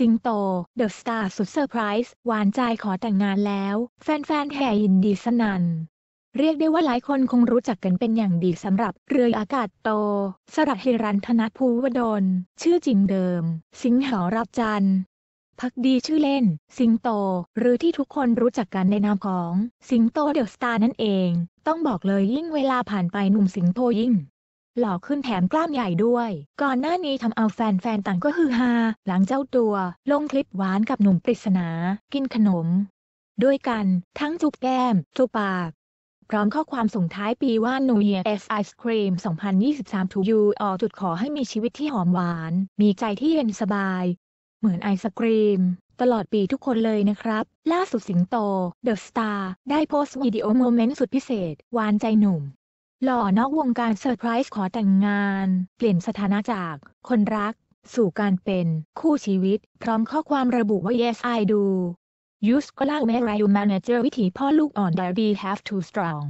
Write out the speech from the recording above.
สิงโตเดอะสตาร์สุดเซอร์ไพรส์หวานใจขอแต่งงานแล้ว แฟนๆ แห่ยินดีสนัน่น เรียกได้ว่าหลายคนคงรู้จักกันเป็นอย่างดีสำหรับเรืออากาศโตสระเิรันธนภูวดลชื่อจริงเดิม สิงหอรับจันทร์พักดีชื่อเล่นสิงโต หรือที่ทุกคนรู้จักกันในนามของสิงโตเดอะสตาร์นั่นเอง ต้องบอกเลยยิ่งเวลาผ่านไปหนุ่มสิงโตยิ่งหล่อขึ้นแถมกล้ามใหญ่ด้วย ก่อนหน้านี้ทำเอาแฟนๆต่างก็ฮือฮา หลังเจ้าตัว ลงคลิปหวานกับหนุ่มปริศนากินขนม ด้วยกัน ทั้งจุบแก้มจุบปาก พร้อมข้อความส่งท้ายปีว่า New Year S Ice Cream 2023 to you all จุดขอให้มีชีวิตที่หอมหวาน มีใจที่เย็นสบาย เหมือนไอศครีมตลอดปีทุกคนเลยนะครับล่าสุดสิงโตเดอะสตาร์ได้โพสต์วิดีโอโมเมนต์สุดพิเศษหวานใจหนุ่มหล่อนอกวงการเซอร์ไพรส์ขอแต่งงาน เปลี่ยนสถานะจาก คนรัก สู่การเป็น คู่ชีวิต พร้อมข้อความระบุว่า yes I do ยูสก็ล่าแมรายเนเจอร์วิถีพ่อลูกอ่อน d a d d y have to strong